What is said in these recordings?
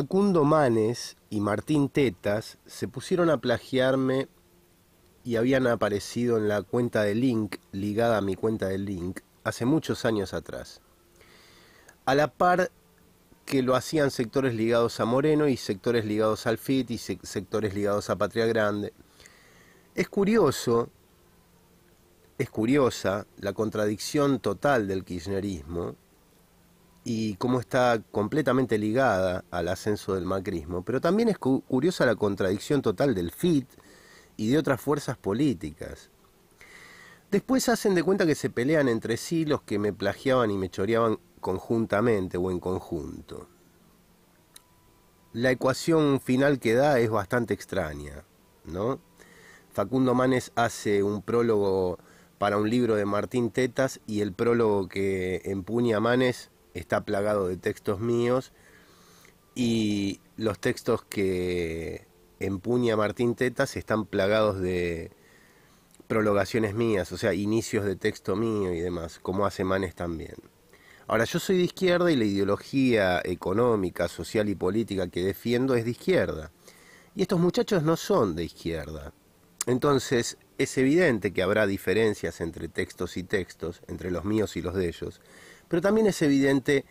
Facundo Manes y Martín Tetas se pusieron a plagiarme y habían aparecido en la cuenta de Link, ligada a mi cuenta de Link, hace muchos años atrás. A la par que lo hacían sectores ligados a Moreno y sectores ligados al FIT y sectores ligados a Patria Grande. Es curioso, es curiosa la contradicción total del kirchnerismo, y cómo está completamente ligada al ascenso del macrismo, pero también es curiosa la contradicción total del FIT y de otras fuerzas políticas. Después hacen de cuenta que se pelean entre sí los que me plagiaban y me choreaban conjuntamente o en conjunto. La ecuación final que da es bastante extraña, ¿no? Facundo Manes hace un prólogo para un libro de Martín Tetas y el prólogo que empuña Manes está plagado de textos míos y los textos que empuña Martín Tetas están plagados de prologaciones mías, o sea, inicios de texto mío y demás, como hace Manes también. Ahora, yo soy de izquierda y la ideología económica, social y política que defiendo es de izquierda. Y estos muchachos no son de izquierda. Entonces, es evidente que habrá diferencias entre textos y textos, entre los míos y los de ellos, pero también es evidente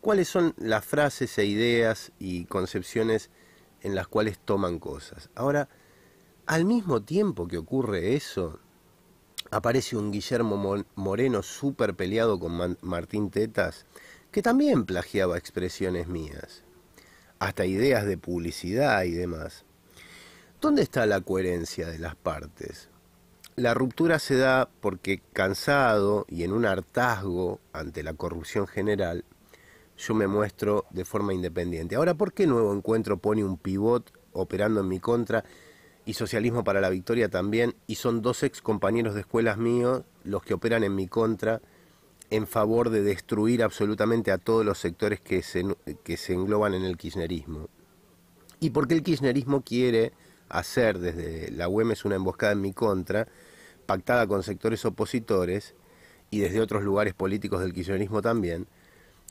cuáles son las frases e ideas y concepciones en las cuales toman cosas. Ahora, al mismo tiempo que ocurre eso, aparece un Guillermo Moreno súper peleado con Martín Tetas, que también plagiaba expresiones mías, hasta ideas de publicidad y demás. ¿Dónde está la coherencia de las partes? La ruptura se da porque cansado y en un hartazgo ante la corrupción general, yo me muestro de forma independiente. Ahora, ¿por qué Nuevo Encuentro pone un pivot operando en mi contra y Socialismo para la Victoria también? Y son dos ex compañeros de escuelas míos los que operan en mi contra en favor de destruir absolutamente a todos los sectores que se, engloban en el kirchnerismo. Y por qué el kirchnerismo quiere hacer desde la UEM es una emboscada en mi contra, pactada con sectores opositores y desde otros lugares políticos del kirchnerismo también,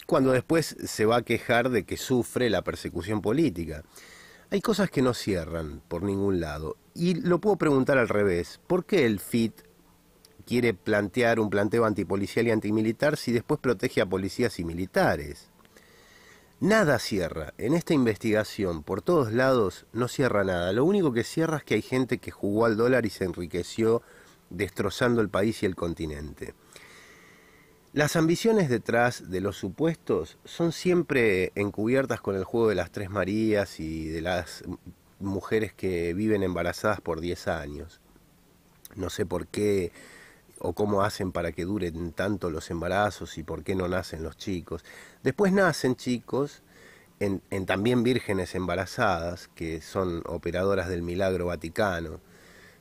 cuando después se va a quejar de que sufre la persecución política. Hay cosas que no cierran por ningún lado. Y lo puedo preguntar al revés. ¿Por qué el FIT quiere plantear un planteo antipolicial y antimilitar si después protege a policías y militares? Nada cierra. En esta investigación, por todos lados, no cierra nada. Lo único que cierra es que hay gente que jugó al dólar y se enriqueció destrozando el país y el continente. Las ambiciones detrás de los supuestos son siempre encubiertas con el juego de las Tres Marías y de las mujeres que viven embarazadas por 10 años. No sé por qué o cómo hacen para que duren tanto los embarazos y por qué no nacen los chicos. Después nacen chicos en, también vírgenes embarazadas, que son operadoras del milagro vaticano,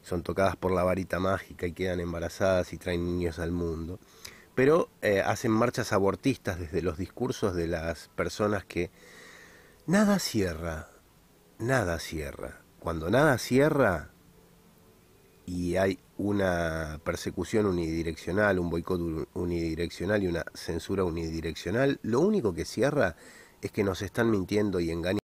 son tocadas por la varita mágica y quedan embarazadas y traen niños al mundo. Pero eh, hacen marchas abortistas desde los discursos de las personas que nada cierra, nada cierra. Cuando nada cierra, y hay una persecución unidireccional, un boicot unidireccional y una censura unidireccional, lo único que cierra es que nos están mintiendo y engañando.